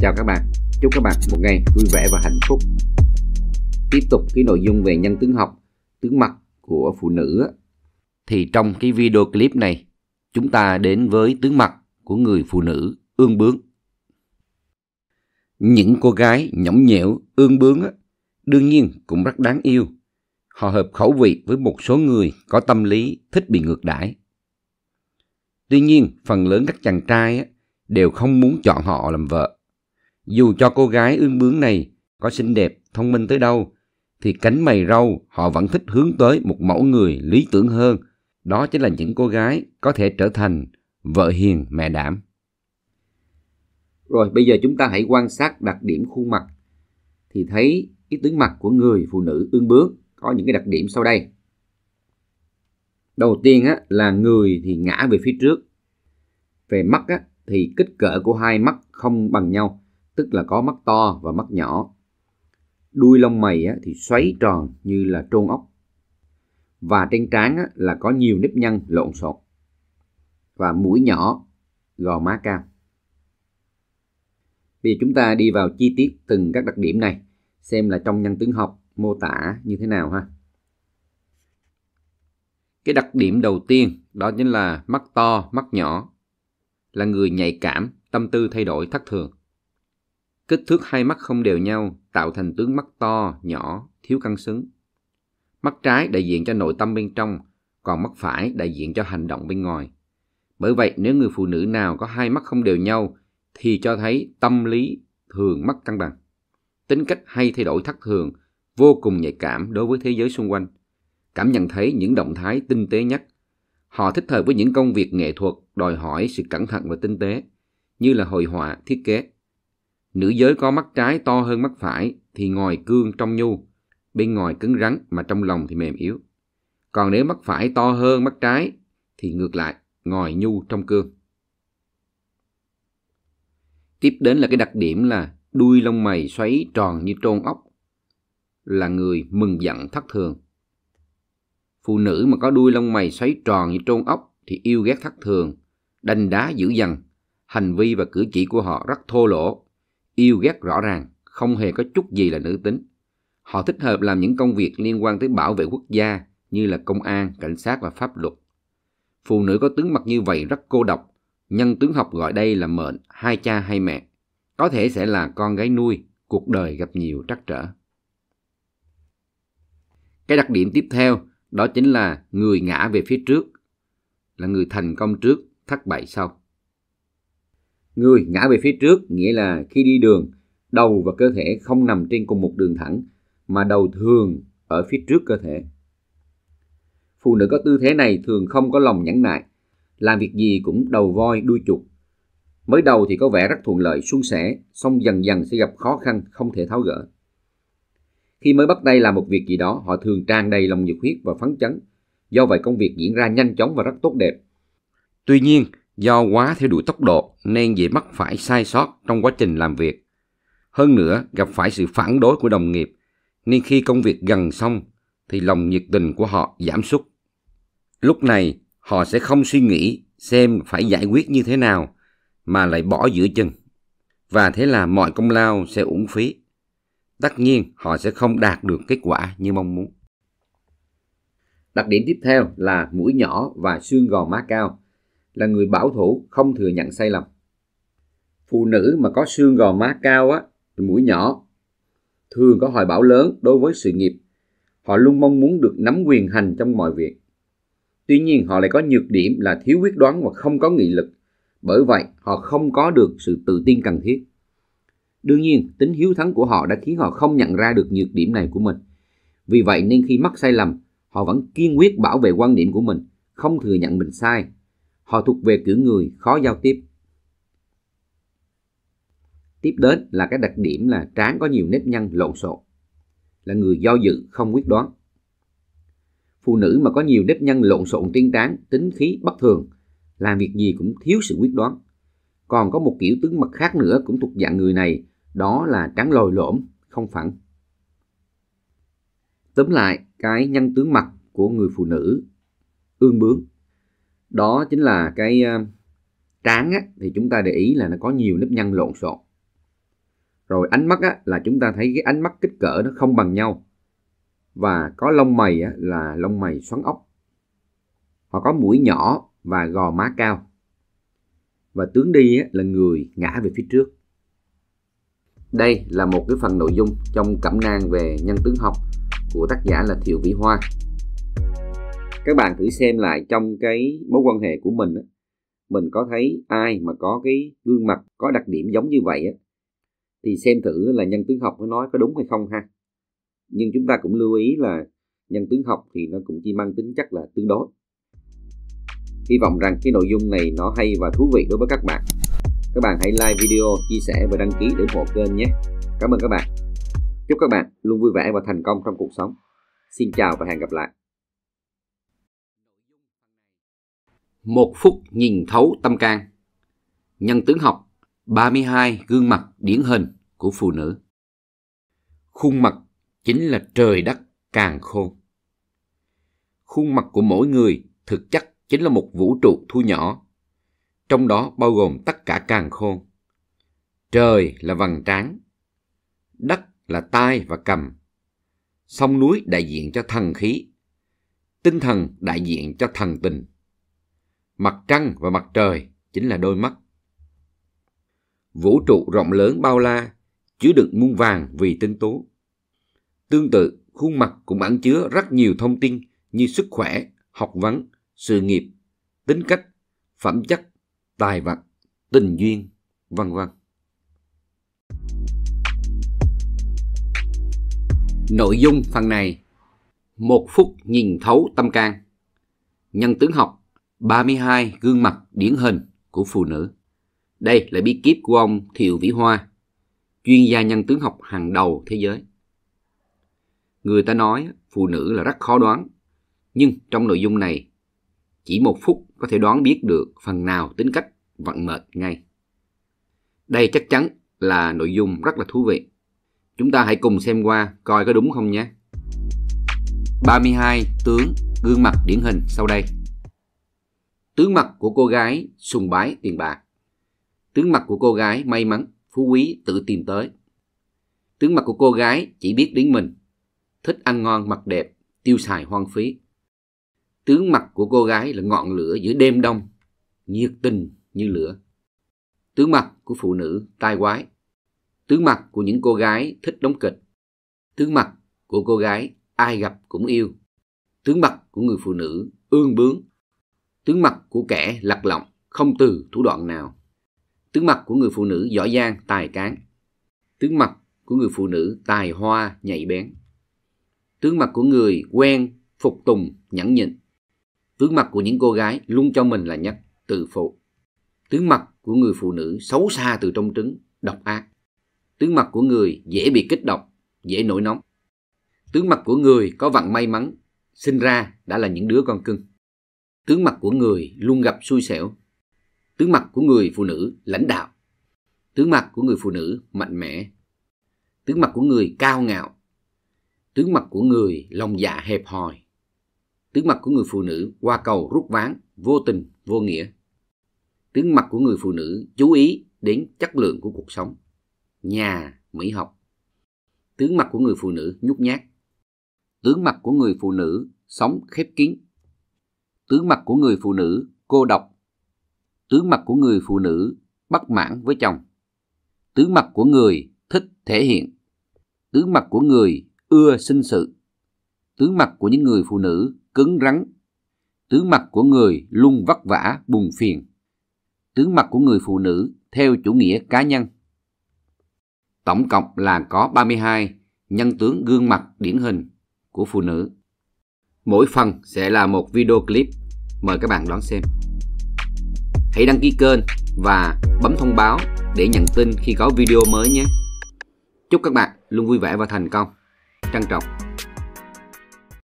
Chào các bạn, chúc các bạn một ngày vui vẻ và hạnh phúc. Tiếp tục cái nội dung về nhân tướng học, tướng mặt của phụ nữ thì trong cái video clip này chúng ta đến với tướng mặt của người phụ nữ ương bướng. Những cô gái nhõng nhẽo, ương bướng đương nhiên cũng rất đáng yêu. Họ hợp khẩu vị với một số người có tâm lý thích bị ngược đãi. Tuy nhiên, phần lớn các chàng trai đều không muốn chọn họ làm vợ dù cho cô gái ương bướng này có xinh đẹp, thông minh tới đâu, thì cánh mày râu họ vẫn thích hướng tới một mẫu người lý tưởng hơn. Đó chính là những cô gái có thể trở thành vợ hiền mẹ đảm. Rồi bây giờ chúng ta hãy quan sát đặc điểm khuôn mặt thì thấy cái tướng mặt của người phụ nữ ương bướng có những cái đặc điểm sau đây. Đầu tiên á, là người thì ngã về phía trước. Về mắt á, thì kích cỡ của hai mắt không bằng nhau tức là có mắt to và mắt nhỏ. Đuôi lông mày thì xoáy tròn như là trôn ốc. Và trên trán là có nhiều nếp nhăn lộn xộn. Và mũi nhỏ, gò má cao. Bây giờ chúng ta đi vào chi tiết từng các đặc điểm này, xem là trong nhân tướng học mô tả như thế nào ha. Cái đặc điểm đầu tiên đó chính là mắt to, mắt nhỏ, là người nhạy cảm, tâm tư thay đổi thất thường. Kích thước hai mắt không đều nhau, tạo thành tướng mắt to, nhỏ, thiếu cân xứng. Mắt trái đại diện cho nội tâm bên trong, còn mắt phải đại diện cho hành động bên ngoài. Bởi vậy nếu người phụ nữ nào có hai mắt không đều nhau thì cho thấy tâm lý thường mất cân bằng. Tính cách hay thay đổi thất thường, vô cùng nhạy cảm đối với thế giới xung quanh. Cảm nhận thấy những động thái tinh tế nhất. Họ thích hợp với những công việc nghệ thuật đòi hỏi sự cẩn thận và tinh tế, như là hội họa, thiết kế. Nữ giới có mắt trái to hơn mắt phải thì ngòi cương trong nhu, bên ngoài cứng rắn mà trong lòng thì mềm yếu. Còn nếu mắt phải to hơn mắt trái thì ngược lại, ngòi nhu trong cương. Tiếp đến là cái đặc điểm là đuôi lông mày xoáy tròn như trôn ốc, là người mừng giận thất thường. Phụ nữ mà có đuôi lông mày xoáy tròn như trôn ốc thì yêu ghét thất thường, đanh đá dữ dằn, hành vi và cử chỉ của họ rất thô lỗ, yêu ghét rõ ràng, không hề có chút gì là nữ tính. Họ thích hợp làm những công việc liên quan tới bảo vệ quốc gia như là công an, cảnh sát và pháp luật. Phụ nữ có tướng mặt như vậy rất cô độc, nhân tướng học gọi đây là mệnh, hai cha hay mẹ. Có thể sẽ là con gái nuôi, cuộc đời gặp nhiều trắc trở. Cái đặc điểm tiếp theo đó chính là người ngã về phía trước, là người thành công trước, thất bại sau. Người ngã về phía trước nghĩa là khi đi đường, đầu và cơ thể không nằm trên cùng một đường thẳng, mà đầu thường ở phía trước cơ thể. Phụ nữ có tư thế này thường không có lòng nhẫn nại, làm việc gì cũng đầu voi đuôi chuột. Mới đầu thì có vẻ rất thuận lợi, suôn sẻ, song dần dần sẽ gặp khó khăn không thể tháo gỡ. Khi mới bắt tay làm một việc gì đó, họ thường tràn đầy lòng nhiệt huyết và phấn chấn. Do vậy công việc diễn ra nhanh chóng và rất tốt đẹp. Tuy nhiên, do quá theo đuổi tốc độ nên dễ mắc phải sai sót trong quá trình làm việc. Hơn nữa, gặp phải sự phản đối của đồng nghiệp, nên khi công việc gần xong thì lòng nhiệt tình của họ giảm sút. Lúc này, họ sẽ không suy nghĩ xem phải giải quyết như thế nào mà lại bỏ giữa chừng. Và thế là mọi công lao sẽ uổng phí. Tất nhiên, họ sẽ không đạt được kết quả như mong muốn. Đặc điểm tiếp theo là mũi nhỏ và xương gò má cao là người bảo thủ không thừa nhận sai lầm phụ nữ mà có xương gò má cao á mũi nhỏ thường có hoài bão lớn đối với sự nghiệp họ luôn mong muốn được nắm quyền hành trong mọi việc tuy nhiên họ lại có nhược điểm là thiếu quyết đoán và không có nghị lực bởi vậy họ không có được sự tự tin cần thiết đương nhiên tính hiếu thắng của họ đã khiến họ không nhận ra được nhược điểm này của mình vì vậy nên khi mắc sai lầm họ vẫn kiên quyết bảo vệ quan điểm của mình không thừa nhận mình sai Họ thuộc về kiểu người khó giao tiếp. Tiếp đến là cái đặc điểm là trán có nhiều nếp nhăn lộn xộn, là người do dự không quyết đoán. Phụ nữ mà có nhiều nếp nhăn lộn xộn trên trán, tính khí bất thường, làm việc gì cũng thiếu sự quyết đoán. Còn có một kiểu tướng mặt khác nữa cũng thuộc dạng người này, đó là trán lồi lõm, không phẳng. Tóm lại, cái nhân tướng mặt của người phụ nữ ương bướng đó chính là cái ờ, trán á, thì chúng ta để ý là nó có nhiều nếp nhăn lộn xộn rồi ánh mắt á, là chúng ta thấy cái ánh mắt kích cỡ nó không bằng nhau và có lông mày á, là lông mày xoắn ốc họ có mũi nhỏ và gò má cao và tướng đi á, là người ngã về phía trước đây là một cái phần nội dung trong cẩm nang về nhân tướng học của tác giả là thiệu vĩ hoa các bạn thử xem lại trong cái mối quan hệ của mình mình có thấy ai mà có cái gương mặt có đặc điểm giống như vậy thì xem thử là nhân tướng học nó nói có đúng hay không ha nhưng chúng ta cũng lưu ý là nhân tướng học thì nó cũng chỉ mang tính chất là tương đối hy vọng rằng cái nội dung này nó hay và thú vị đối với các bạn các bạn hãy like video chia sẻ và đăng ký để ủng hộ kênh nhé cảm ơn các bạn chúc các bạn luôn vui vẻ và thành công trong cuộc sống xin chào và hẹn gặp lại Một phút nhìn thấu tâm can. Nhân tướng học 32 gương mặt điển hình của phụ nữ. Khuôn mặt chính là trời đất càng khôn. Khuôn mặt của mỗi người thực chất chính là một vũ trụ thu nhỏ, trong đó bao gồm tất cả càng khôn. Trời là vầng trán, đất là tai và cầm, sông núi đại diện cho thần khí, tinh thần đại diện cho thần tình mặt trăng và mặt trời chính là đôi mắt vũ trụ rộng lớn bao la chứa đựng muôn vàng vì tinh tố tương tự khuôn mặt cũng ẩn chứa rất nhiều thông tin như sức khỏe học vấn sự nghiệp tính cách phẩm chất tài vật tình duyên vân vân nội dung phần này một phút nhìn thấu tâm can nhân tướng học 32 gương mặt điển hình của phụ nữ. Đây là bí kíp của ông Thiệu Vĩ Hoa, chuyên gia nhân tướng học hàng đầu thế giới. Người ta nói phụ nữ là rất khó đoán, nhưng trong nội dung này, chỉ một phút có thể đoán biết được phần nào tính cách vận mệnh ngay. Đây chắc chắn là nội dung rất là thú vị. Chúng ta hãy cùng xem qua coi có đúng không nhé. 32 tướng gương mặt điển hình sau đây tướng mặt của cô gái sùng bái tiền bạc tướng mặt của cô gái may mắn phú quý tự tìm tới tướng mặt của cô gái chỉ biết đến mình thích ăn ngon mặc đẹp tiêu xài hoang phí tướng mặt của cô gái là ngọn lửa giữa đêm đông nhiệt tình như lửa tướng mặt của phụ nữ tai quái tướng mặt của những cô gái thích đóng kịch tướng mặt của cô gái ai gặp cũng yêu tướng mặt của người phụ nữ ương bướng tướng mặt của kẻ lặt lọng không từ thủ đoạn nào tướng mặt của người phụ nữ giỏi giang tài cán tướng mặt của người phụ nữ tài hoa nhạy bén tướng mặt của người quen phục tùng nhẫn nhịn tướng mặt của những cô gái luôn cho mình là nhất tự phụ tướng mặt của người phụ nữ xấu xa từ trong trứng độc ác tướng mặt của người dễ bị kích động dễ nổi nóng tướng mặt của người có vận may mắn sinh ra đã là những đứa con cưng tướng mặt của người luôn gặp xui xẻo tướng mặt của người phụ nữ lãnh đạo tướng mặt của người phụ nữ mạnh mẽ tướng mặt của người cao ngạo tướng mặt của người lòng dạ hẹp hòi tướng mặt của người phụ nữ qua cầu rút ván vô tình vô nghĩa tướng mặt của người phụ nữ chú ý đến chất lượng của cuộc sống nhà mỹ học tướng mặt của người phụ nữ nhút nhát tướng mặt của người phụ nữ sống khép kín tướng mặt của người phụ nữ cô độc tướng mặt của người phụ nữ bất mãn với chồng tướng mặt của người thích thể hiện tướng mặt của người ưa sinh sự tướng mặt của những người phụ nữ cứng rắn tướng mặt của người luôn vất vả buồn phiền tướng mặt của người phụ nữ theo chủ nghĩa cá nhân tổng cộng là có 32 nhân tướng gương mặt điển hình của phụ nữ Mỗi phần sẽ là một video clip. Mời các bạn đón xem. Hãy đăng ký kênh và bấm thông báo để nhận tin khi có video mới nhé. Chúc các bạn luôn vui vẻ và thành công. Trân trọng